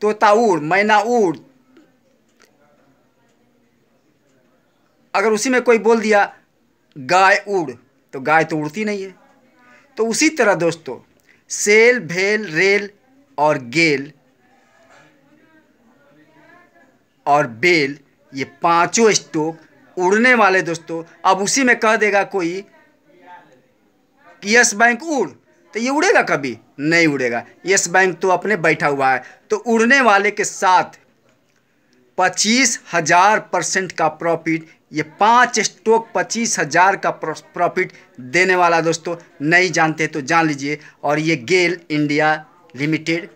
तोता उड़ मैना उड़ अगर उसी में कोई बोल दिया गाय उड़ तो गाय तो उड़ती नहीं है तो उसी तरह दोस्तों सेल भेल रेल और गेल और बेल ये पांचों स्टोक उड़ने वाले दोस्तों अब उसी में कह देगा कोई कि यस बैंक उड़ तो ये उड़ेगा कभी नहीं उड़ेगा यस बैंक तो अपने बैठा हुआ है तो उड़ने वाले के साथ पच्चीस हजार परसेंट का प्रॉफिट ये पांच स्टॉक पच्चीस हजार का प्रॉफिट देने वाला दोस्तों नहीं जानते तो जान लीजिए और ये गेल इंडिया लिमिटेड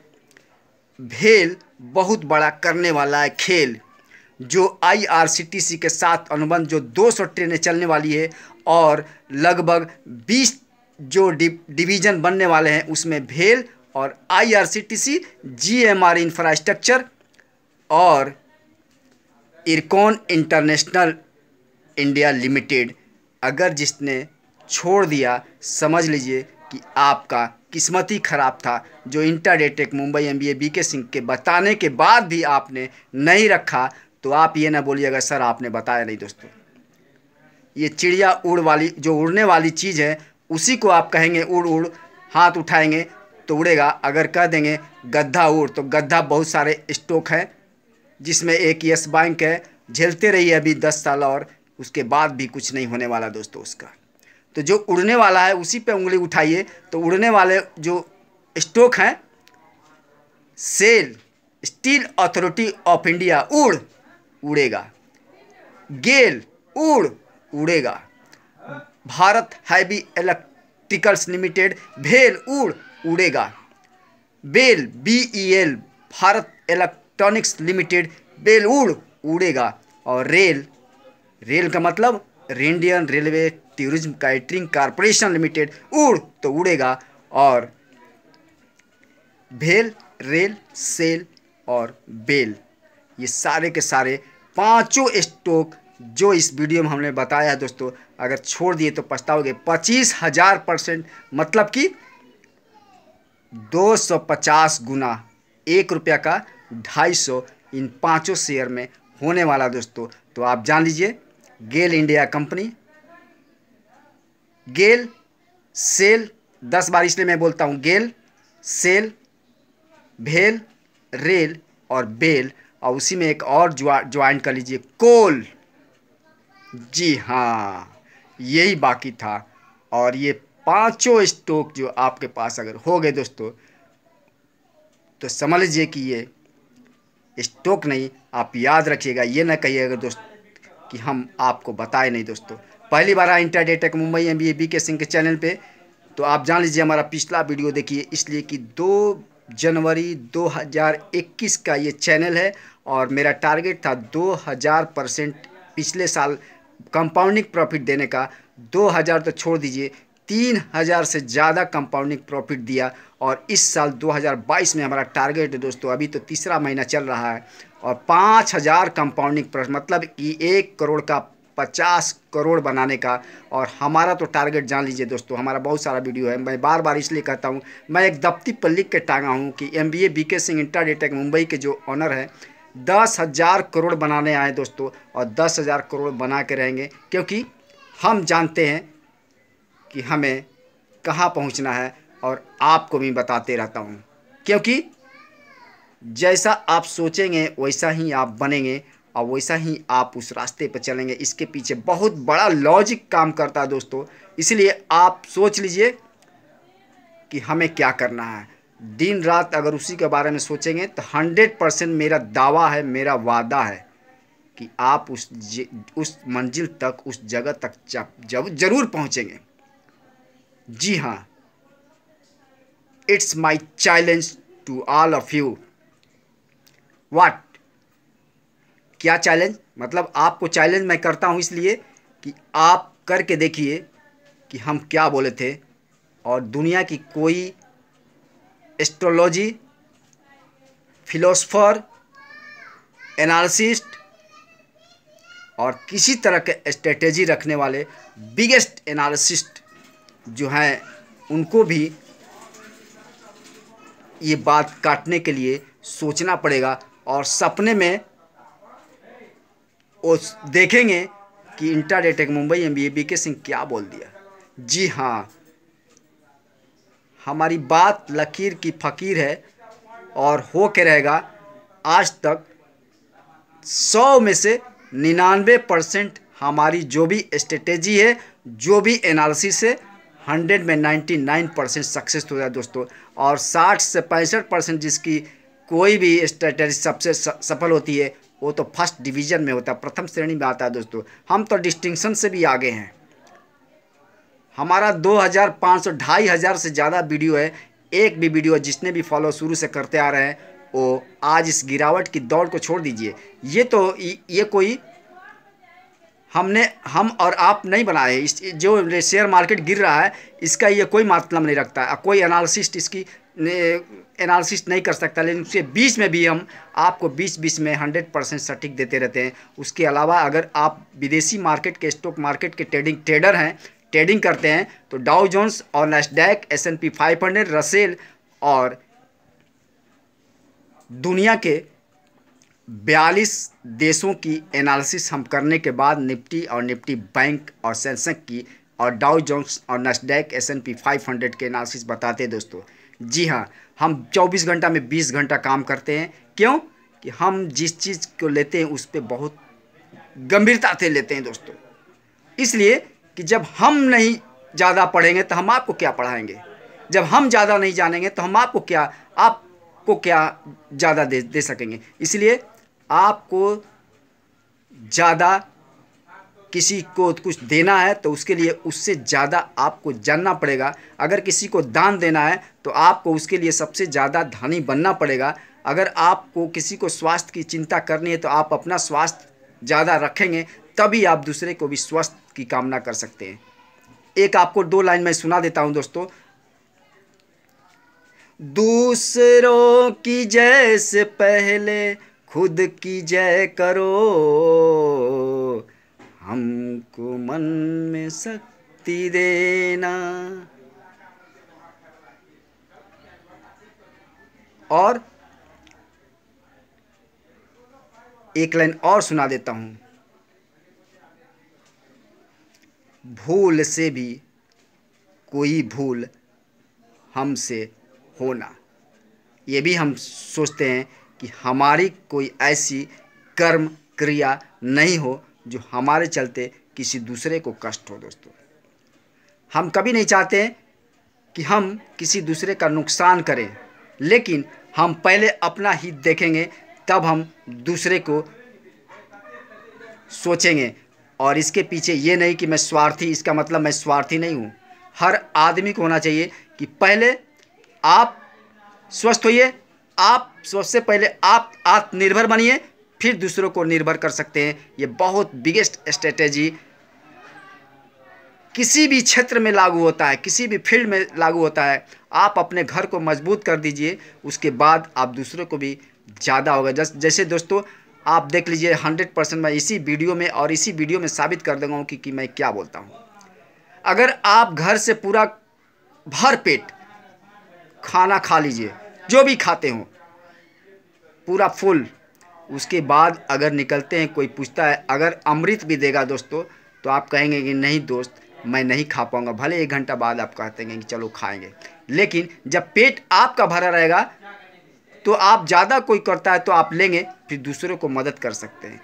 भेल बहुत बड़ा करने वाला है खेल जो आईआरसीटीसी के साथ अनुबंध जो 200 ट्रेनें चलने वाली है और लगभग 20 जो डिवीज़न बनने वाले हैं उसमें भेल और आईआरसीटीसी जीएमआर इंफ्रास्ट्रक्चर और इरकॉन इंटरनेशनल इंडिया लिमिटेड अगर जिसने छोड़ दिया समझ लीजिए कि आपका किस्मत ही ख़राब था जो इंटरडेटेक मुंबई एम बी के सिंह के बताने के बाद भी आपने नहीं रखा तो आप ये ना बोलिएगा सर आपने बताया नहीं दोस्तों ये चिड़िया उड़ वाली जो उड़ने वाली चीज़ है उसी को आप कहेंगे उड़ उड़ हाथ उठाएंगे तो उड़ेगा अगर कह देंगे गद्दा उड़ तो गद्दा बहुत सारे स्टॉक हैं जिसमें एक यस बैंक है झेलते रहिए अभी दस साल और उसके बाद भी कुछ नहीं होने वाला दोस्तों उसका तो जो उड़ने वाला है उसी पे उंगली उठाइए तो उड़ने वाले जो स्टॉक हैं SAIL steel authority of India उड़ उड़ेगा गेल उड़ उड़ेगा भारत हैवी इलेक्ट्रिकल्स लिमिटेड भेल उड़ उड़ेगा BEL B E L Bharat electronics limited BEL उड़ उड़ेगा और रेल रेल का मतलब Indian railway tourism catering corporation limited उड़ तो उड़ेगा और भेल रेल सेल और बेल ये सारे के सारे पांचों स्टॉक जो इस वीडियो में हमने बताया है दोस्तों अगर छोड़ दिए तो पछताओगे पच्चीस हज़ार परसेंट मतलब कि 250 गुना एक रुपया का ढाई सौ इन पांचों शेयर में होने वाला दोस्तों तो आप जान लीजिए गेल इंडिया कंपनी गेल सेल दस बार इसलिए मैं बोलता हूँ गेल सेल भेल रेल और बेल और उसी में एक और ज्वाइन कर लीजिए कोल जी हाँ यही बाकी था और ये पांचों स्टोक जो आपके पास अगर हो गए दोस्तों तो समझ लीजिए कि ये स्टोक नहीं आप याद रखिएगा ये ना कहिए अगर दोस्त कि हम आपको बताए नहीं दोस्तों पहली बार आए इंटर मुंबई एम बी के सिंह के चैनल पे तो आप जान लीजिए हमारा पिछला वीडियो देखिए इसलिए कि दो जनवरी 2021 का ये चैनल है और मेरा टारगेट था 2000 परसेंट पिछले साल कंपाउंडिंग प्रॉफिट देने का दो हज़ार तो छोड़ दीजिए तीन हज़ार से ज़्यादा कंपाउंडिंग प्रॉफिट दिया और इस साल 2022 में हमारा टारगेट है दोस्तों अभी तो तीसरा महीना चल रहा है और पाँच हज़ार कंपाउंडिंग प्रॉफिट मतलब कि एक करोड़ का पचास करोड़ बनाने का और हमारा तो टारगेट जान लीजिए दोस्तों हमारा बहुत सारा वीडियो है मैं बार बार इसलिए कहता हूँ मैं एक दफ्ती पर लिख के टांगा हूँ कि एम बी ए बी के सिंह इंटरडेटेक मुंबई के जो ऑनर हैं दस हज़ार करोड़ बनाने आए दोस्तों और दस हज़ार करोड़ बना के रहेंगे क्योंकि हम जानते हैं कि हमें कहाँ पहुँचना है और आपको भी बताते रहता हूँ क्योंकि जैसा आप सोचेंगे वैसा ही आप बनेंगे और वैसा ही आप उस रास्ते पर चलेंगे इसके पीछे बहुत बड़ा लॉजिक काम करता है दोस्तों इसलिए आप सोच लीजिए कि हमें क्या करना है दिन रात अगर उसी के बारे में सोचेंगे तो हंड्रेड परसेंट मेरा दावा है मेरा वादा है कि आप उस उस मंजिल तक उस जगह तक जब जरूर पहुंचेंगे जी हाँ it's my challenge to all of you what क्या चैलेंज मतलब आपको चैलेंज मैं करता हूँ इसलिए कि आप करके देखिए कि हम क्या बोले थे और दुनिया की कोई एस्ट्रोलॉजी फिलोसफर एनालिसिस्ट और किसी तरह के स्ट्रेटेजी रखने वाले बिगेस्ट एनालिसिस्ट जो हैं उनको भी ये बात काटने के लिए सोचना पड़ेगा और सपने में वो देखेंगे कि इंटरडेट मुंबई एम बी के सिंह क्या बोल दिया जी हाँ हमारी बात लकीर की फ़कीर है और हो के रहेगा आज तक सौ में से निन्यानवे परसेंट हमारी जो भी स्ट्रेटेजी है जो भी एनालिसिस है हंड्रेड में नाइन्टी नाइन परसेंट सक्सेस हो जाए दोस्तों और साठ से पैंसठ परसेंट जिसकी कोई भी स्ट्रेटेजी सबसे सफल होती है वो तो फर्स्ट डिवीजन में होता है प्रथम श्रेणी में आता है दोस्तों हम तो डिस्टिंक्शन से भी आगे हैं हमारा दो हज़ार पाँच सौ ढाई हज़ार से ज़्यादा वीडियो है एक भी वीडियो जिसने भी फॉलो शुरू से करते आ रहे हैं वो आज इस गिरावट की दौड़ को छोड़ दीजिए ये तो ये कोई हमने हम और आप नहीं बनाए इस जो शेयर मार्केट गिर रहा है इसका ये कोई मतलब नहीं रखता है कोई एनालिसिस्ट इसकी एनालिसिस नहीं कर सकता लेकिन उसके बीच में भी हम आपको बीच बीच में हंड्रेड परसेंट सटीक देते रहते हैं उसके अलावा अगर आप विदेशी मार्केट के स्टॉक मार्केट के ट्रेडिंग ट्रेडर हैं ट्रेडिंग करते हैं तो डाउ जोन्स और Nasdaq S and P five hundred Russell और दुनिया के बयालीस देशों की एनालिसिस हम करने के बाद निफ्टी और निफ्टी बैंक और सेंसेक की और डाउ जोन्स और Nasdaq S and P five hundred के एनालिसिस बताते हैं दोस्तों जी हाँ हम 24 घंटा में 20 घंटा काम करते हैं क्यों कि हम जिस चीज़ को लेते हैं उस पर बहुत गंभीरता से लेते हैं दोस्तों इसलिए कि जब हम नहीं ज़्यादा पढ़ेंगे तो हम आपको क्या पढ़ाएंगे जब हम ज़्यादा नहीं जानेंगे तो हम आपको क्या आपको क्या ज़्यादा दे दे सकेंगे इसलिए आपको ज़्यादा किसी को कुछ देना है तो उसके लिए उससे ज़्यादा आपको जानना पड़ेगा अगर किसी को दान देना है तो आपको उसके लिए सबसे ज़्यादा धनी बनना पड़ेगा अगर आपको किसी को स्वास्थ्य की चिंता करनी है तो आप अपना स्वास्थ्य ज़्यादा रखेंगे तभी आप दूसरे को भी स्वस्थ की कामना कर सकते हैं एक आपको दो लाइन में सुना देता हूं दोस्तों दूसरों की जय से पहले खुद की जय करो हमको मन में शक्ति देना और एक लाइन और सुना देता हूं भूल से भी कोई भूल हमसे होना ये भी हम सोचते हैं कि हमारी कोई ऐसी कर्म क्रिया नहीं हो जो हमारे चलते किसी दूसरे को कष्ट हो दोस्तों हम कभी नहीं चाहते कि हम किसी दूसरे का नुकसान करें लेकिन हम पहले अपना हित देखेंगे तब हम दूसरे को सोचेंगे और इसके पीछे ये नहीं कि मैं स्वार्थी इसका मतलब मैं स्वार्थी नहीं हूँ हर आदमी को होना चाहिए कि पहले आप स्वस्थ होइए आप सबसे पहले आप आत्मनिर्भर बनिए फिर दूसरों को निर्भर कर सकते हैं ये बहुत बिगेस्ट स्ट्रेटेजी किसी भी क्षेत्र में लागू होता है किसी भी फील्ड में लागू होता है आप अपने घर को मजबूत कर दीजिए उसके बाद आप दूसरों को भी ज़्यादा होगा जैसे दोस्तों आप देख लीजिए हंड्रेड परसेंट मैं इसी वीडियो में और इसी वीडियो में साबित कर देगा कि, कि मैं क्या बोलता हूँ अगर आप घर से पूरा भर पेट खाना खा लीजिए जो भी खाते हो पूरा फुल उसके बाद अगर निकलते हैं कोई पूछता है अगर अमृत भी देगा दोस्तों तो आप कहेंगे कि नहीं दोस्त मैं नहीं खा पाऊँगा भले एक घंटा बाद आप कहते हैं कि चलो खाएंगे लेकिन जब पेट आपका भरा रहेगा तो आप ज़्यादा कोई करता है तो आप लेंगे फिर दूसरों को मदद कर सकते हैं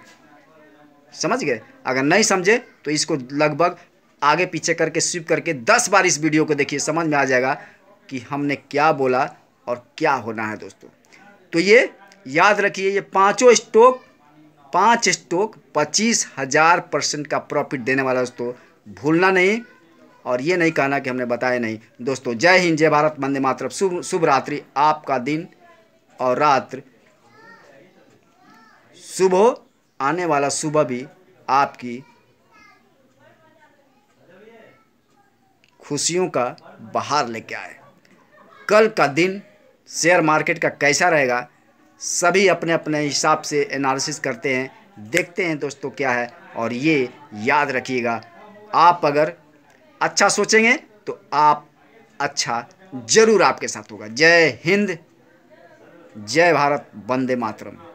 समझ गए अगर नहीं समझे तो इसको लगभग आगे पीछे करके स्विप करके दस बार इस वीडियो को देखिए समझ में आ जाएगा कि हमने क्या बोला और क्या होना है दोस्तों तो ये याद रखिए ये पांचों स्टॉक पांच स्टॉक पच्चीस हज़ार परसेंट का प्रॉफिट देने वाला दोस्तों भूलना नहीं और ये नहीं कहना कि हमने बताया नहीं दोस्तों जय हिंद जय भारत वंदे मातृ शुभ शुभ रात्रि आपका दिन और रात्र सुबह आने वाला सुबह भी आपकी खुशियों का बाहर लेके आए कल का दिन शेयर मार्केट का कैसा रहेगा सभी अपने अपने हिसाब से एनालिसिस करते हैं देखते हैं दोस्तों क्या है और ये याद रखिएगा आप अगर अच्छा सोचेंगे तो आप अच्छा ज़रूर आपके साथ होगा जय हिंद जय भारत वंदे मातरम